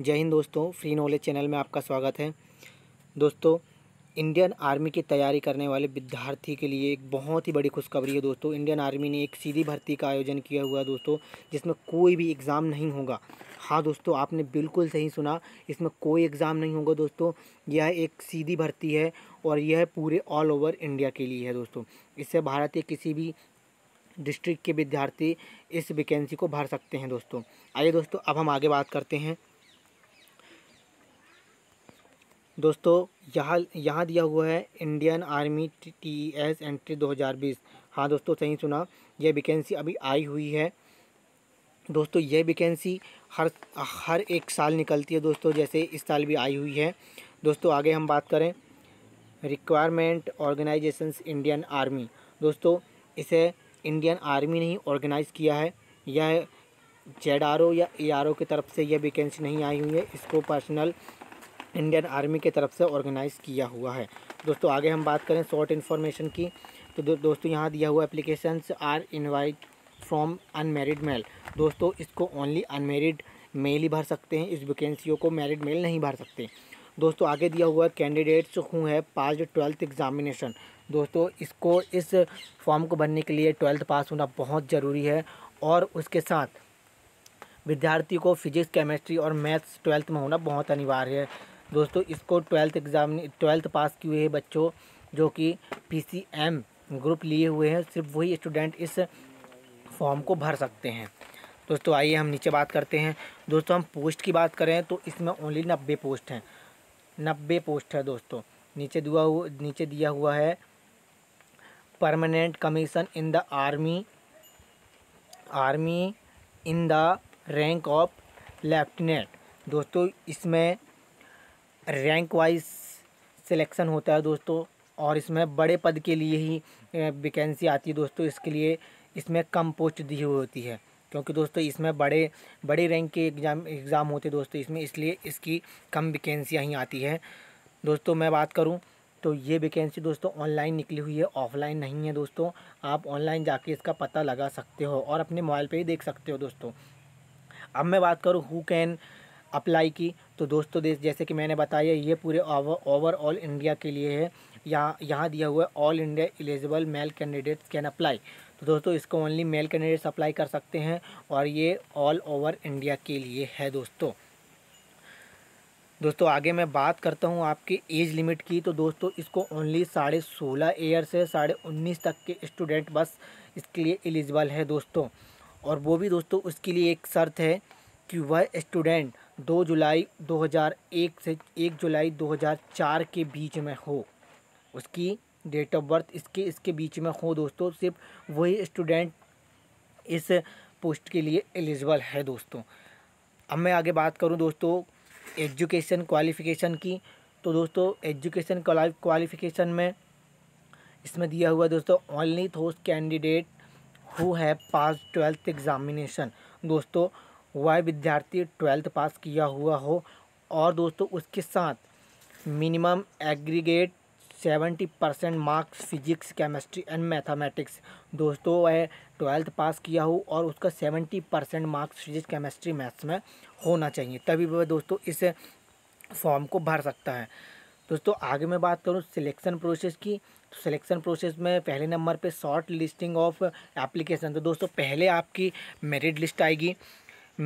जय हिंद दोस्तों free knowledge channel में आपका स्वागत है दोस्तों इंडियन आर्मी की तैयारी करने वाले विद्यार्थी के लिए एक बहुत ही बड़ी खुशखबरी है दोस्तों इंडियन आर्मी ने एक सीधी भर्ती का आयोजन किया हुआ है दोस्तों जिसमें कोई भी एग्ज़ाम नहीं होगा हाँ दोस्तों आपने बिल्कुल सही सुना इसमें कोई एग्ज़ाम नहीं होगा दोस्तों यह एक सीधी भर्ती है और यह पूरे ऑल ओवर इंडिया के लिए है दोस्तों इससे भारत के किसी भी डिस्ट्रिक्ट के विद्यार्थी इस वैकेंसी को भर सकते हैं दोस्तों आइए दोस्तों अब हम आगे बात करते हैं दोस्तों यहाँ यहाँ दिया हुआ है Indian Army T S entry 2020 हाँ दोस्तों सही सुना यह वैकेंसी अभी आई हुई है दोस्तों यह वैकेंसी हर हर एक साल निकलती है दोस्तों जैसे इस साल भी आई हुई है दोस्तों आगे हम बात करें रिक्वायरमेंट ऑर्गेनाइजेशंस इंडियन आर्मी दोस्तों इसे इंडियन आर्मी ने ही ऑर्गेनाइज़ किया है यह जेड आर ओ या ए आर ओ की तरफ से यह वैकेंसी नहीं आई हुई है इसको पर्सनल इंडियन आर्मी के तरफ से ऑर्गेनाइज़ किया हुआ है दोस्तों आगे हम बात करें शॉर्ट इन्फॉर्मेशन की तो दो, दोस्तों यहाँ दिया हुआ applications are invite from unmarried male दोस्तों इसको ओनली अनमेरिड मेल ही भर सकते हैं इस वैकेंसियों को मेरिड मेल नहीं भर सकते दोस्तों आगे दिया हुआ कैंडिडेट्स हूँ है पास ट्वेल्थ एग्ज़ामिनेशन दोस्तों इसको इस फॉर्म को भरने के लिए ट्वेल्थ पास होना बहुत ज़रूरी है और उसके साथ विद्यार्थी को फिजिक्स केमिस्ट्री और मैथ्स ट्वेल्थ में होना बहुत अनिवार्य है दोस्तों इसको ट्वेल्थ एग्ज़ाम ट्वेल्थ पास किए हुए बच्चों जो कि पी ग्रुप लिए हुए हैं सिर्फ वही स्टूडेंट इस फॉर्म को भर सकते हैं दोस्तों आइए हम नीचे बात करते हैं दोस्तों हम पोस्ट की बात करें तो इसमें ओनली नब्बे पोस्ट हैं नब्बे पोस्ट है दोस्तों नीचे दुआ हुआ नीचे दिया हुआ है permanent commission in the army army in the rank of lieutenant दोस्तों इसमें रैंक वाइज सिलेक्शन होता है दोस्तों और इसमें बड़े पद के लिए ही वैकेंसी आती है दोस्तों इसके लिए इसमें कम पोस्ट दी हुई होती है क्योंकि दोस्तों इसमें बड़े बड़े रैंक के एग्ज़ाम एग्ज़ाम होते हैं दोस्तों इसमें इसलिए इसकी कम वैकेंसियाँ ही आती है दोस्तों मैं बात करूँ तो ये वैकेंसी दोस्तों ऑनलाइन निकली हुई है ऑफलाइन नहीं है दोस्तों आप ऑनलाइन जाके इसका पता लगा सकते हो और अपने मोबाइल पर ही देख सकते हो दोस्तों अब मैं बात करूँ हु कैन अप्लाई की तो दोस्तों जैसे कि मैंने बताया ये पूरे ओवरऑल इंडिया के लिए है यहाँ यहाँ दिया हुआ है all India eligible male candidates can apply तो दोस्तों इसको ओनली मेल कैंडिडेट्स अप्लाई कर सकते हैं और ये ऑल ओवर इंडिया के लिए है दोस्तों दोस्तों आगे मैं बात करता हूँ आपके एज लिमिट की तो दोस्तों इसको ओनली साढ़े सोलह ईयर से साढ़े उन्नीस तक के स्टूडेंट बस इसके लिए एलिजिबल है दोस्तों और वो भी दोस्तों उसके लिए एक शर्त है कि वह स्टूडेंट दो जुलाई 2001 से एक जुलाई 2004 के बीच में हो उसकी डेट ऑफ बर्थ इसके इसके बीच में हो दोस्तों सिर्फ वही स्टूडेंट इस पोस्ट के लिए एलिजिबल है दोस्तों अब मैं आगे बात करूं दोस्तों एजुकेशन क्वालिफ़िकेशन की तो दोस्तों एजुकेशन क्वालिफ़िकेशन में इसमें दिया हुआ दोस्तों only those candidate who have pass twelfth examination दोस्तों वह विद्यार्थी ट्वेल्थ पास किया हुआ हो और दोस्तों उसके साथ minimum aggregate seventy percent marks physics chemistry and mathematics दोस्तों वह ट्वेल्थ पास किया हो और उसका seventy percent marks physics chemistry maths में होना चाहिए तभी वह दोस्तों इस फॉर्म को भर सकता है दोस्तों आगे मैं बात करूँ सिलेक्शन प्रोसेस की तो सिलेक्शन प्रोसेस में पहले नंबर पे शॉर्ट लिस्टिंग ऑफ एप्लीकेशन तो दोस्तों पहले आपकी मेरिट लिस्ट आएगी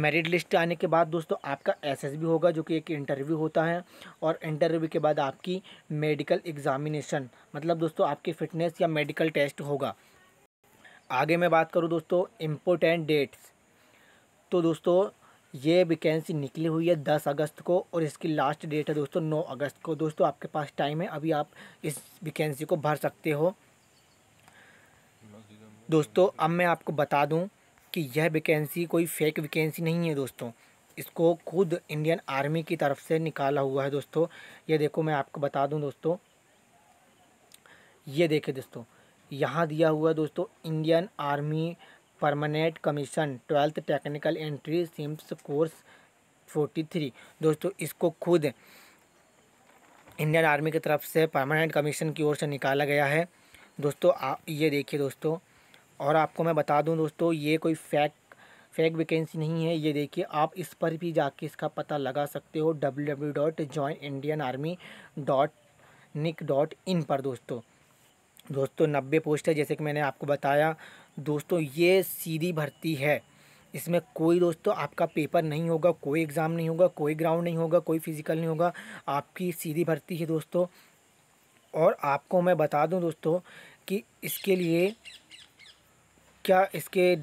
मेरिट लिस्ट आने के बाद दोस्तों आपका एसएसबी होगा जो कि एक इंटरव्यू होता है और इंटरव्यू के बाद आपकी मेडिकल एग्ज़ामिनेशन मतलब दोस्तों आपकी फ़िटनेस या मेडिकल टेस्ट होगा आगे मैं बात करूँ दोस्तों इम्पोर्टेंट डेट्स तो दोस्तों ये वैकेंसी निकली हुई है दस अगस्त को और इसकी लास्ट डेट है दोस्तों नौ अगस्त को दोस्तों आपके पास टाइम है अभी आप इस वैकेंसी को भर सकते हो दोस्तों अब मैं आपको बता दूं कि यह वैकेंसी कोई फेक वैकेंसी नहीं है दोस्तों इसको खुद इंडियन आर्मी की तरफ से निकाला हुआ है दोस्तों ये देखो मैं आपको बता दूं दोस्तों ये देखे दोस्तों यहाँ दिया हुआ दोस्तों Indian Army permanent commission twelfth technical entry सिम्स कोर्स फोर्टी थ्री दोस्तों इसको खुद इंडियन आर्मी की तरफ से परमानेंट कमीशन की ओर से निकाला गया है दोस्तों आप ये देखिए दोस्तों और आपको मैं बता दूं दोस्तों ये कोई फैक फेक वैकेंसी नहीं है ये देखिए आप इस पर भी जाके इसका पता लगा सकते हो W W dot join Indian Army dot nic dot in पर दोस्तों दोस्तों नब्बे पोस्ट है जैसे कि मैंने आपको बताया दोस्तों ये सीधी भर्ती है इसमें कोई दोस्तों आपका पेपर नहीं होगा कोई एग्ज़ाम नहीं होगा कोई ग्राउंड नहीं होगा कोई फिज़िकल नहीं होगा आपकी सीधी भर्ती है दोस्तों और आपको मैं बता दूं दोस्तों कि इसके लिए क्या इसके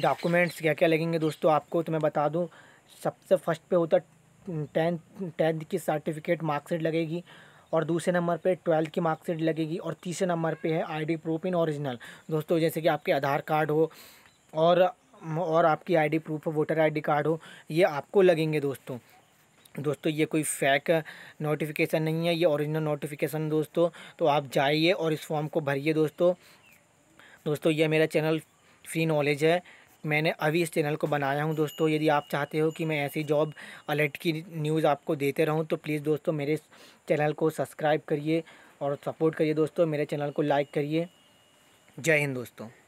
डॉक्यूमेंट्स क्या क्या लगेंगे दोस्तों आपको तो मैं बता दूँ सबसे फर्स्ट पे होता टेंथ टेंथ की सर्टिफिकेट मार्कशीट लगेगी और दूसरे नंबर पे ट्वेल्थ की मार्कशीट लगेगी और तीसरे नंबर पे है आईडी प्रूफ इन ओरिजिनल दोस्तों जैसे कि आपके आधार कार्ड हो और और आपकी आईडी प्रूफ हो वोटर आईडी कार्ड हो ये आपको लगेंगे दोस्तों दोस्तों ये कोई फेक नोटिफिकेशन नहीं है ये ओरिजिनल नोटिफिकेशन दोस्तों तो आप जाइए और इस फॉर्म को भरिए दोस्तों दोस्तों ये मेरा चैनल फ्री नॉलेज है मैंने अभी इस चैनल को बनाया हूं दोस्तों यदि आप चाहते हो कि मैं ऐसी जॉब अलर्ट की न्यूज़ आपको देते रहूं तो प्लीज़ दोस्तों मेरे चैनल को सब्सक्राइब करिए और सपोर्ट करिए दोस्तों मेरे चैनल को लाइक करिए जय हिंद दोस्तों